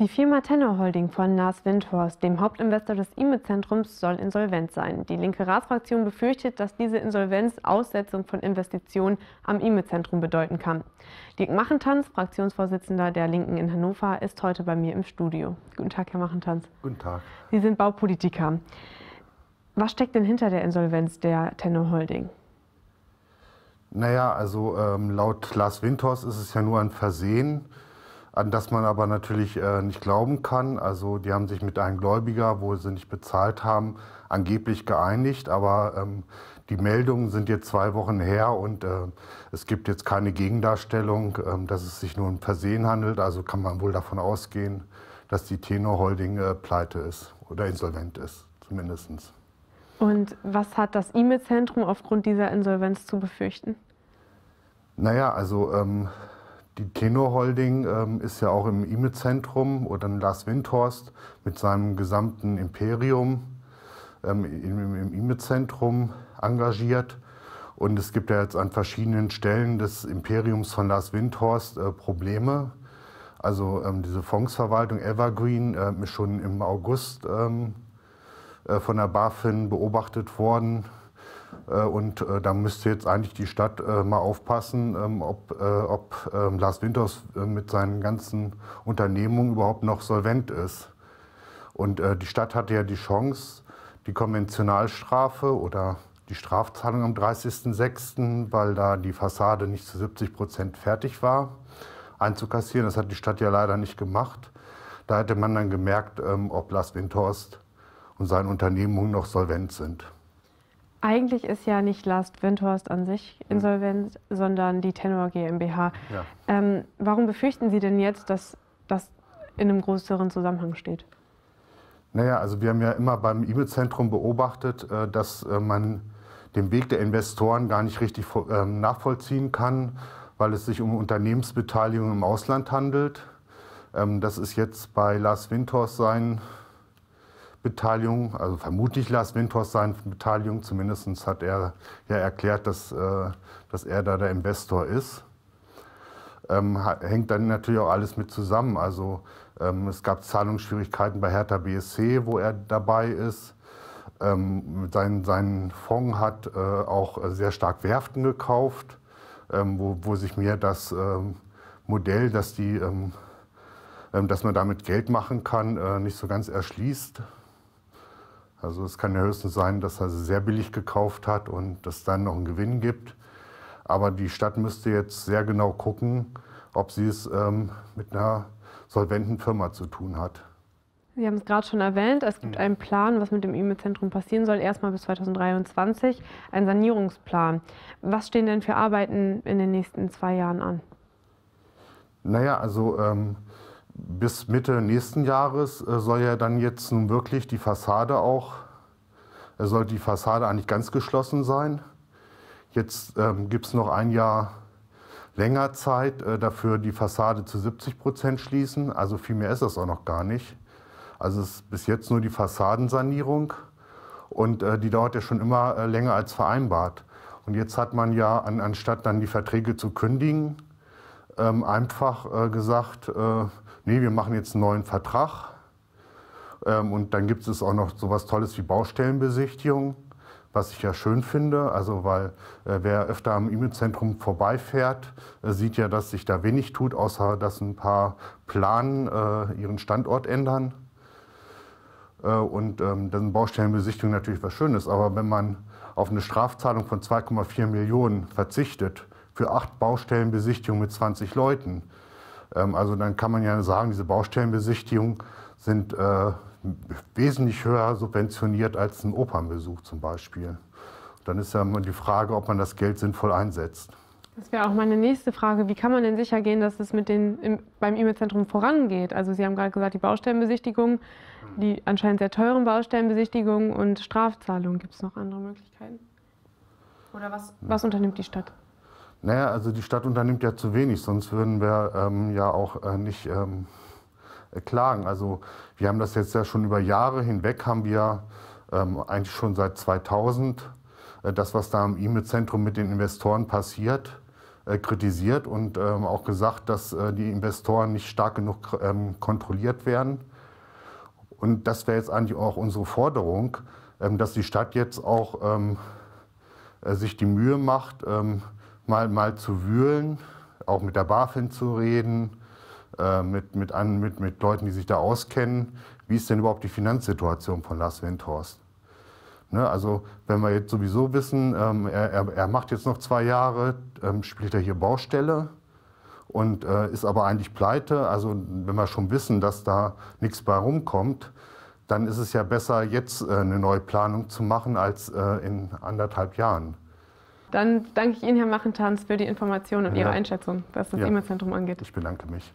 Die Firma Tenor Holding von Lars Windhorst, dem Hauptinvestor des IME-Zentrums, soll insolvent sein. Die linke Ratsfraktion befürchtet, dass diese Insolvenz Aussetzung von Investitionen am IME-Zentrum bedeuten kann. Dirk Machentanz, Fraktionsvorsitzender der Linken in Hannover, ist heute bei mir im Studio. Guten Tag, Herr Machentanz. Guten Tag. Sie sind Baupolitiker. Was steckt denn hinter der Insolvenz der Tenor Holding? Naja, also ähm, laut Lars Windhorst ist es ja nur ein Versehen an das man aber natürlich äh, nicht glauben kann. Also die haben sich mit einem Gläubiger, wo sie nicht bezahlt haben, angeblich geeinigt, aber ähm, die Meldungen sind jetzt zwei Wochen her und äh, es gibt jetzt keine Gegendarstellung, äh, dass es sich nur um Versehen handelt. Also kann man wohl davon ausgehen, dass die Tenor Holding äh, pleite ist oder insolvent ist, zumindest. Und was hat das E-Mail-Zentrum aufgrund dieser Insolvenz zu befürchten? Naja, also ähm, die Tenor Holding ähm, ist ja auch im IME-Zentrum oder in Lars Windhorst mit seinem gesamten Imperium ähm, im, im IME-Zentrum engagiert. Und es gibt ja jetzt an verschiedenen Stellen des Imperiums von Lars Windhorst äh, Probleme. Also ähm, diese Fondsverwaltung Evergreen äh, ist schon im August ähm, äh, von der BaFin beobachtet worden äh, und äh, da müsste jetzt eigentlich die Stadt äh, mal aufpassen, ähm, ob, ob ähm, Lars Winters mit seinen ganzen Unternehmungen überhaupt noch solvent ist. Und die Stadt hatte ja die Chance, die Konventionalstrafe oder die Strafzahlung am 30.06., weil da die Fassade nicht zu 70 Prozent fertig war, einzukassieren. Das hat die Stadt ja leider nicht gemacht. Da hätte man dann gemerkt, ähm, ob Lars Windhorst und seine Unternehmungen noch solvent sind eigentlich ist ja nicht Last Windhorst an sich hm. insolvent, mhm. sondern die Tenor GmbH. Ja. Ähm, warum befürchten Sie denn jetzt, dass das in einem größeren Zusammenhang steht? Naja, also wir haben ja immer beim E-Mail-Zentrum beobachtet, äh, dass äh, man den Weg der Investoren gar nicht richtig ähm, nachvollziehen kann, weil es sich um Unternehmensbeteiligung im Ausland handelt. Ähm, das ist jetzt bei Lars Winters sein Beteiligung, also vermutlich Lars Windhorst seine Beteiligung, zumindest hat er ja erklärt, dass, äh, dass er da der Investor ist. Ähm, hängt dann natürlich auch alles mit zusammen. Also ähm, es gab Zahlungsschwierigkeiten bei Hertha BSC, wo er dabei ist. Ähm, sein, sein Fonds hat äh, auch sehr stark Werften gekauft, ähm, wo, wo sich mir das ähm, Modell, dass die ähm, dass man damit Geld machen kann, äh, nicht so ganz erschließt. Also es kann ja höchstens sein, dass er sehr billig gekauft hat und es dann noch einen Gewinn gibt. Aber die Stadt müsste jetzt sehr genau gucken, ob sie es ähm, mit einer solventen Firma zu tun hat. Sie haben es gerade schon erwähnt, es gibt mhm. einen Plan, was mit dem E-Mail-Zentrum passieren soll, erstmal bis 2023, ein Sanierungsplan. Was stehen denn für Arbeiten in den nächsten zwei Jahren an? Naja, also ähm, bis Mitte nächsten Jahres äh, soll ja dann jetzt nun wirklich die Fassade auch, äh, soll die Fassade eigentlich ganz geschlossen sein. Jetzt ähm, gibt es noch ein Jahr länger Zeit äh, dafür, die Fassade zu 70 Prozent schließen. Also viel mehr ist das auch noch gar nicht. Also es ist bis jetzt nur die Fassadensanierung und äh, die dauert ja schon immer äh, länger als vereinbart. Und jetzt hat man ja, an, anstatt dann die Verträge zu kündigen, ähm, einfach äh, gesagt, nee, wir machen jetzt einen neuen Vertrag. Ähm, und dann gibt es auch noch so was Tolles wie Baustellenbesichtigung, was ich ja schön finde. Also, weil äh, wer öfter am E-Mail-Zentrum vorbeifährt, äh, sieht ja, dass sich da wenig tut, außer dass ein paar Planen äh, ihren Standort ändern. Äh, und ähm, dann Baustellenbesichtigung natürlich was Schönes. Aber wenn man auf eine Strafzahlung von 2,4 Millionen verzichtet für acht Baustellenbesichtigungen mit 20 Leuten, ähm, also dann kann man ja sagen, diese Baustellenbesichtigungen sind äh, wesentlich höher subventioniert als ein Opernbesuch zum Beispiel. Dann ist ja immer die Frage, ob man das Geld sinnvoll einsetzt. Das wäre auch meine nächste Frage. Wie kann man denn sicher gehen, dass es mit den, im, beim E-Mail-Zentrum vorangeht? Also Sie haben gerade gesagt, die Baustellenbesichtigung, die anscheinend sehr teuren Baustellenbesichtigungen und Strafzahlungen. Gibt es noch andere Möglichkeiten? Oder was, was unternimmt die Stadt? Naja, also die Stadt unternimmt ja zu wenig, sonst würden wir ähm, ja auch äh, nicht ähm, äh, klagen. Also wir haben das jetzt ja schon über Jahre hinweg, haben wir ähm, eigentlich schon seit 2000 äh, das, was da im E-Mail-Zentrum mit den Investoren passiert, äh, kritisiert und ähm, auch gesagt, dass äh, die Investoren nicht stark genug ähm, kontrolliert werden. Und das wäre jetzt eigentlich auch unsere Forderung, ähm, dass die Stadt jetzt auch äh, sich die Mühe macht, mal, mal zu wühlen, auch mit der BaFin zu reden, äh, mit, mit, an, mit, mit Leuten, die sich da auskennen. Wie ist denn überhaupt die Finanzsituation von Lars Windhorst? Ne, also wenn wir jetzt sowieso wissen, ähm, er, er, er, macht jetzt noch zwei Jahre, ähm, spielt er hier Baustelle und äh, ist aber eigentlich pleite. Also wenn wir schon wissen, dass da nichts bei rumkommt, dann ist es ja besser, jetzt äh, eine neue Planung zu machen, als äh, in anderthalb Jahren. Dann danke ich Ihnen, Herr Machentanz, für die Informationen und ja. Ihre Einschätzung, was das ja. E-Mail-Zentrum angeht. Ich bedanke mich.